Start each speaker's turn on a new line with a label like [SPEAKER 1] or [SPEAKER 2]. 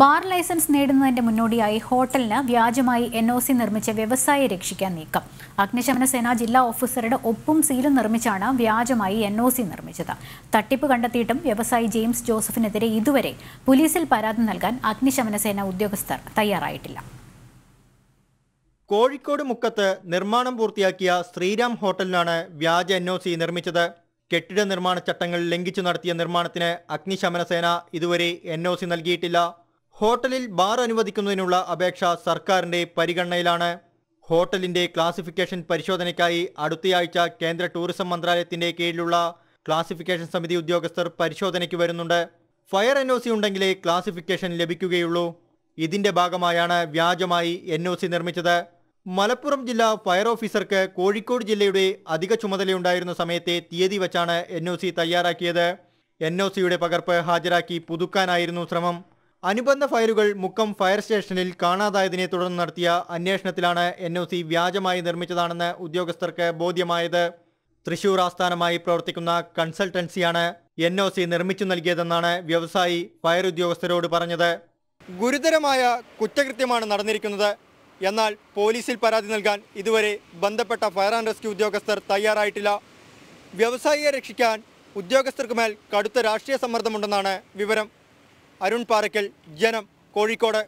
[SPEAKER 1] bar licence നേടുന്നതിന്റെ മുന്നോടിയായി ഹോട്ടലിന് വ്യാജമായി എൻ നിർമ്മിച്ച വ്യവസായിയെ രക്ഷിക്കാൻ നീക്കം അഗ്നിശമന സേനാ ജില്ലാ ഓഫീസറുടെ ഒപ്പും സീലും നിർമ്മിച്ചാണ് വ്യാജമായി എൻ നിർമ്മിച്ചത് തട്ടിപ്പ് കണ്ടെത്തിയിട്ടും വ്യവസായി ജെയിംസ് ജോസഫിനെതിരെ ഇതുവരെ പോലീസിൽ പരാതി നൽകാൻ അഗ്നിശമന സേന ഉദ്യോഗസ്ഥർ തയ്യാറായിട്ടില്ല
[SPEAKER 2] കോഴിക്കോട് മുക്കത്ത് നിർമ്മാണം പൂർത്തിയാക്കിയ ശ്രീരാം ഹോട്ടലിനാണ് വ്യാജ എൻ നിർമ്മിച്ചത് കെട്ടിട നിർമ്മാണ ചട്ടങ്ങൾ ലംഘിച്ചു നടത്തിയ നിർമ്മാണത്തിന് അഗ്നിശമന സേന ഇതുവരെ എൻ നൽകിയിട്ടില്ല ഹോട്ടലിൽ ബാർ അനുവദിക്കുന്നതിനുള്ള അപേക്ഷ സർക്കാരിന്റെ പരിഗണനയിലാണ് ഹോട്ടലിന്റെ ക്ലാസിഫിക്കേഷൻ പരിശോധനയ്ക്കായി അടുത്തയാഴ്ച കേന്ദ്ര ടൂറിസം മന്ത്രാലയത്തിന്റെ കീഴിലുള്ള ക്ലാസിഫിക്കേഷൻ സമിതി ഉദ്യോഗസ്ഥർ പരിശോധനയ്ക്ക് വരുന്നുണ്ട് ഫയർ എൻ ഒ സി ഉണ്ടെങ്കിലേ ക്ലാസിഫിക്കേഷൻ ലഭിക്കുകയുള്ളൂ ഇതിന്റെ ഭാഗമായാണ് വ്യാജമായി എൻ ഒ സി നിർമ്മിച്ചത് മലപ്പുറം ജില്ലാ ഫയർ ഓഫീസർക്ക് കോഴിക്കോട് ജില്ലയുടെ അധിക ചുമതലയുണ്ടായിരുന്ന സമയത്തെ തീയതി വച്ചാണ് എൻ ഒ സി തയ്യാറാക്കിയത് എൻ ഒ സിയുടെ പകർപ്പ് ഹാജരാക്കി പുതുക്കാനായിരുന്നു ശ്രമം അനുബന്ധ ഫയലുകൾ മുക്കം ഫയർ സ്റ്റേഷനിൽ കാണാതായതിനെ തുടർന്ന് നടത്തിയ അന്വേഷണത്തിലാണ് എൻ ഒ സി വ്യാജമായി നിർമ്മിച്ചതാണെന്ന് ഉദ്യോഗസ്ഥർക്ക് ബോധ്യമായത് തൃശൂർ ആസ്ഥാനമായി പ്രവർത്തിക്കുന്ന കൺസൾട്ടൻസിയാണ് എൻ ഒ സി നിർമ്മിച്ചു നൽകിയതെന്നാണ് വ്യവസായി ഫയർ ഉദ്യോഗസ്ഥരോട് പറഞ്ഞത് ഗുരുതരമായ കുറ്റകൃത്യമാണ് നടന്നിരിക്കുന്നത് എന്നാൽ പോലീസിൽ പരാതി നൽകാൻ ഇതുവരെ ബന്ധപ്പെട്ട ഫയർ ആൻഡ് റെസ്ക്യൂ ഉദ്യോഗസ്ഥർ തയ്യാറായിട്ടില്ല വ്യവസായിയെ രക്ഷിക്കാൻ ഉദ്യോഗസ്ഥർക്ക് മേൽ കടുത്ത രാഷ്ട്രീയ സമ്മർദ്ദമുണ്ടെന്നാണ് വിവരം അരുൺ പാറയ്ക്കൽ ജനം കോഴിക്കോട്